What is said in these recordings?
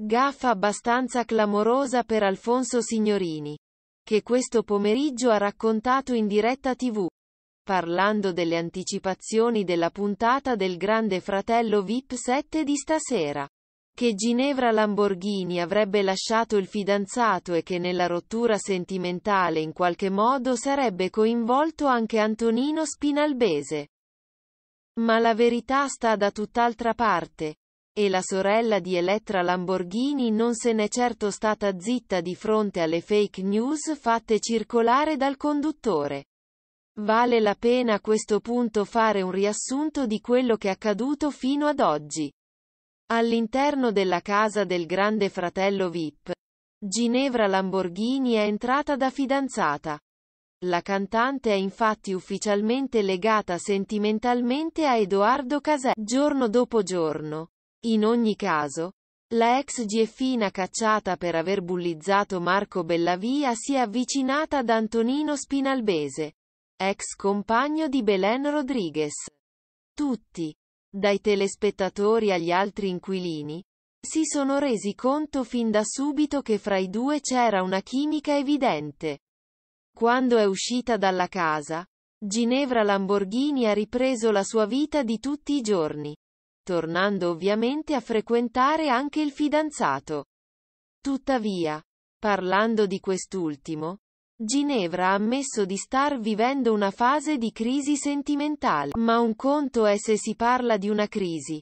Gaffa abbastanza clamorosa per Alfonso Signorini, che questo pomeriggio ha raccontato in diretta tv, parlando delle anticipazioni della puntata del Grande Fratello VIP 7 di stasera. Che Ginevra Lamborghini avrebbe lasciato il fidanzato e che nella rottura sentimentale in qualche modo sarebbe coinvolto anche Antonino Spinalbese. Ma la verità sta da tutt'altra parte e la sorella di Elettra Lamborghini non se n'è certo stata zitta di fronte alle fake news fatte circolare dal conduttore. Vale la pena a questo punto fare un riassunto di quello che è accaduto fino ad oggi. All'interno della casa del grande fratello VIP, Ginevra Lamborghini è entrata da fidanzata. La cantante è infatti ufficialmente legata sentimentalmente a Edoardo Casè, giorno dopo giorno. In ogni caso, la ex Gieffina cacciata per aver bullizzato Marco Bellavia si è avvicinata ad Antonino Spinalbese, ex compagno di Belen Rodriguez. Tutti, dai telespettatori agli altri inquilini, si sono resi conto fin da subito che fra i due c'era una chimica evidente. Quando è uscita dalla casa, Ginevra Lamborghini ha ripreso la sua vita di tutti i giorni tornando ovviamente a frequentare anche il fidanzato. Tuttavia, parlando di quest'ultimo, Ginevra ha ammesso di star vivendo una fase di crisi sentimentale, ma un conto è se si parla di una crisi,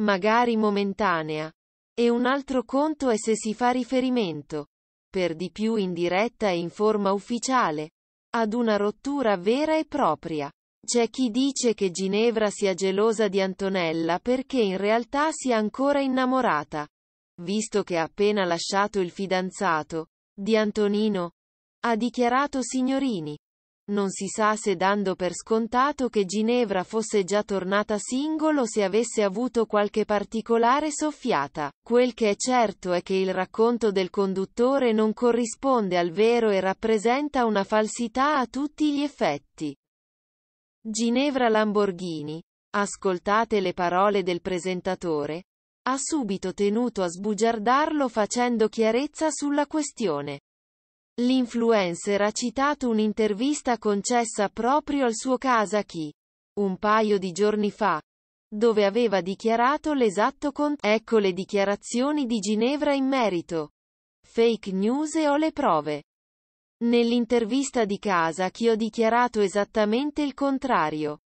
magari momentanea, e un altro conto è se si fa riferimento, per di più in diretta e in forma ufficiale, ad una rottura vera e propria. C'è chi dice che Ginevra sia gelosa di Antonella perché in realtà sia ancora innamorata, visto che ha appena lasciato il fidanzato, di Antonino, ha dichiarato Signorini. Non si sa se dando per scontato che Ginevra fosse già tornata singolo o se avesse avuto qualche particolare soffiata. Quel che è certo è che il racconto del conduttore non corrisponde al vero e rappresenta una falsità a tutti gli effetti. Ginevra Lamborghini, ascoltate le parole del presentatore, ha subito tenuto a sbugiardarlo facendo chiarezza sulla questione. L'influencer ha citato un'intervista concessa proprio al suo Kasaki, un paio di giorni fa, dove aveva dichiarato l'esatto contrario. Ecco le dichiarazioni di Ginevra in merito. Fake news e ho le prove. Nell'intervista di casa chi ho dichiarato esattamente il contrario.